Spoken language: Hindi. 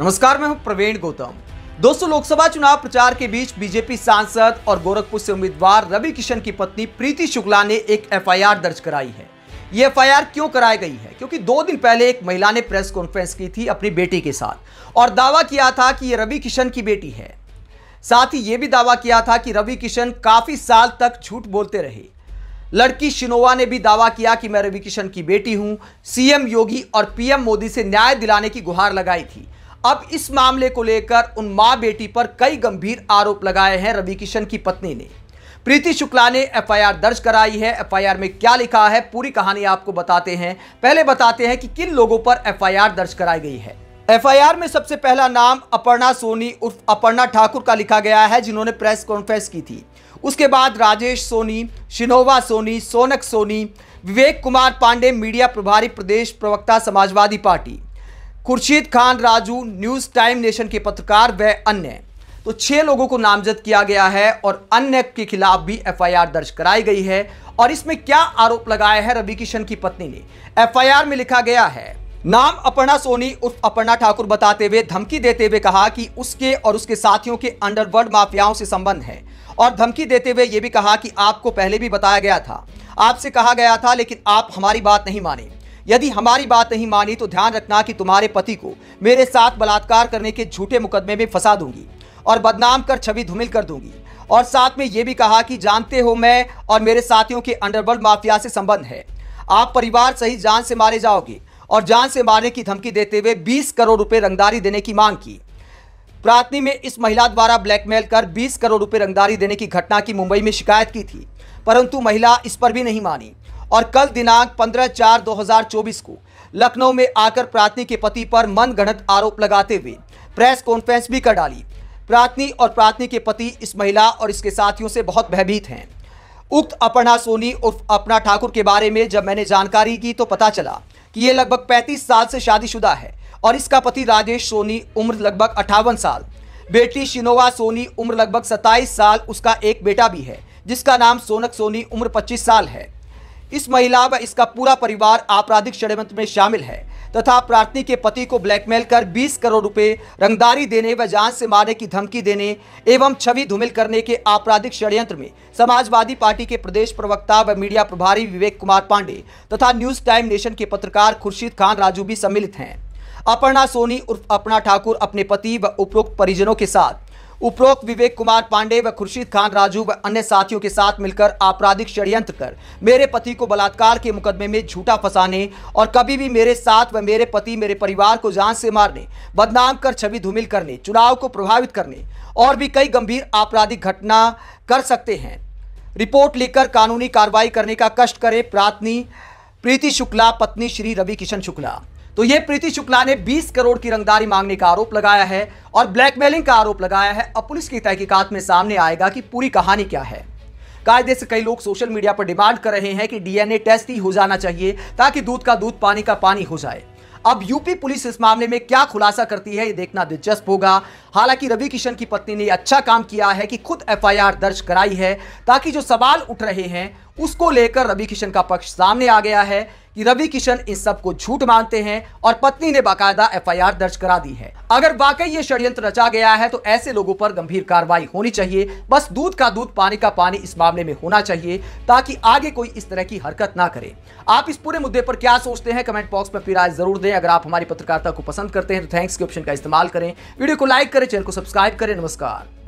नमस्कार मैं हूं प्रवीण गौतम दोस्तों लोकसभा चुनाव प्रचार के बीच बीजेपी सांसद और गोरखपुर से उम्मीदवार रवि किशन की पत्नी प्रीति शुक्ला ने एक एफआईआर दर्ज कराई है ये एफआईआर क्यों कराई गई है क्योंकि दो दिन पहले एक महिला ने प्रेस कॉन्फ्रेंस की थी अपनी बेटी के साथ और दावा किया था कि ये रवि किशन की बेटी है साथ ही ये भी दावा किया था कि रवि किशन काफी साल तक झूठ बोलते रहे लड़की शिनोवा ने भी दावा किया कि मैं रवि किशन की बेटी हूं सीएम योगी और पीएम मोदी से न्याय दिलाने की गुहार लगाई थी अब इस मामले को लेकर उन मां बेटी पर कई गंभीर आरोप लगाए हैं रवि किशन की पत्नी ने प्रीति शुक्ला ने एफआईआर दर्ज कराई है एफआईआर में क्या लिखा है पूरी कहानी आपको बताते हैं पहले बताते हैं कि किन लोगों पर एफआईआर दर्ज कराई गई है एफआईआर में सबसे पहला नाम अपर्णा सोनी उर्फ अपर्णा ठाकुर का लिखा गया है जिन्होंने प्रेस कॉन्फ्रेंस की थी उसके बाद राजेश सोनी शिनोवा सोनी सोनक सोनी विवेक कुमार पांडे मीडिया प्रभारी प्रदेश प्रवक्ता Samajwadi Party Khurshid Khan Raju News Time Nation के पत्रकार व अन्य तो छह लोगों को नामजद किया गया है और अन्य के खिलाफ भी एफआईआर दर्ज कराई गई है और इसमें क्या आरोप लगाया है रवि किशन की पत्नी ने एफआईआर में लिखा गया है नाम अपर्णा सोनी उर्फ अपर्णा ठाकुर बताते हुए धमकी देते हुए कहा कि उसके और उसके साथियों के अंडरवर्ल्ड माफियाओं से संबंध है और धमकी देते हुए ये भी कहा कि आपको पहले भी बताया गया था आपसे कहा गया था लेकिन आप हमारी बात नहीं माने यदि हमारी बात नहीं मानी तो ध्यान रखना कि तुम्हारे पति को मेरे साथ बलात्कार करने के झूठे मुकदमे में फंसा दूंगी और बदनाम कर छवि धूमिल कर दूंगी और साथ में ये भी कहा कि जानते हो मैं और मेरे साथियों के अंडरवर्ल्ड माफिया से संबंध है आप परिवार सही जान से मारे जाओगे और जान से मारने की धमकी देते हुए 20 करोड़ रुपए रंगदारी देने की मांग की प्रार्थनी में इस महिला द्वारा ब्लैकमेल कर 20 करोड़ रुपए रंगदारी देने की घटना की मुंबई में शिकायत की थी परंतु महिला इस पर भी नहीं मानी और कल दिनांक 15 चार 2024 को लखनऊ में आकर प्रार्थनी के पति पर मनगढ़ंत आरोप लगाते हुए प्रेस कॉन्फ्रेंस भी कर डाली प्रार्थनी और प्रार्थनी के पति इस महिला और इसके साथियों से बहुत भयभीत हैं उक्त अपना सोनी उर्फ अपना ठाकुर के बारे में जब मैंने जानकारी की तो पता चला कि ये लगभग 35 साल से शादीशुदा है और इसका पति राजेश सोनी उम्र लगभग अट्ठावन साल बेटी शिनोवा सोनी उम्र लगभग 27 साल उसका एक बेटा भी है जिसका नाम सोनक सोनी उम्र 25 साल है इस महिला व इसका पूरा परिवार आपराधिक षड्यंत्र में शामिल है तथा प्रार्थनी के पति को ब्लैकमेल कर 20 करोड़ रुपए रंगदारी देने व जान से मारने की धमकी देने एवं छवि धूमिल करने के आपराधिक षड्यंत्र में समाजवादी पार्टी के प्रदेश प्रवक्ता व मीडिया प्रभारी विवेक कुमार पांडे तथा न्यूज टाइम नेशन के पत्रकार खुर्शीद खान राजू भी सम्मिलित हैं अपर्णा सोनी उर्फ अपना ठाकुर अपने पति व उपरोक्त परिजनों के साथ उपरोक्त विवेक कुमार पांडे व खुर्शीद खान राजू व अन्य साथियों के साथ मिलकर आपराधिक षड्यंत्र कर मेरे पति को बलात्कार के मुकदमे में झूठा फंसाने और कभी भी मेरे साथ व मेरे पति मेरे परिवार को जान से मारने बदनाम कर छवि धूमिल करने चुनाव को प्रभावित करने और भी कई गंभीर आपराधिक घटना कर सकते हैं रिपोर्ट लेकर कानूनी कार्रवाई करने का कष्ट करे प्रार्थनी प्रीति शुक्ला पत्नी श्री रवि किशन शुक्ला तो ये प्रीति शुक्ला ने 20 करोड़ की रंगदारी मांगने का आरोप लगाया है और ब्लैकमेलिंग का आरोप लगाया है अब पुलिस की तहकीकात में सामने आएगा कि पूरी कहानी क्या है कायदे से कई लोग सोशल मीडिया पर डिमांड कर रहे हैं कि डीएनए टेस्ट ही हो जाना चाहिए ताकि दूध का दूध पानी का पानी हो जाए अब यूपी पुलिस इस मामले में क्या खुलासा करती है ये देखना दिलचस्प होगा हालांकि रवि किशन की पत्नी ने अच्छा काम किया है कि खुद एफआईआर दर्ज कराई है ताकि जो सवाल उठ रहे हैं उसको लेकर रवि किशन का पक्ष सामने आ गया है कि रवि किशन इन सब को झूठ मानते हैं और पत्नी ने बाकायदा एफआईआर दर्ज करा दी है अगर वाकई ये षड्यंत्र रचा गया है तो ऐसे लोगों पर गंभीर कार्रवाई होनी चाहिए बस दूध का दूध पानी का पानी इस मामले में होना चाहिए ताकि आगे कोई इस तरह की हरकत ना करे आप इस पूरे मुद्दे पर क्या सोचते हैं कमेंट बॉक्स में फिर आज जरूर दें अगर आप हमारी पत्रकारिता को पसंद करते हैं तो थैंक्स के ऑप्शन का इस्तेमाल करें वीडियो को लाइक करें चैनल को सब्सक्राइब करें नमस्कार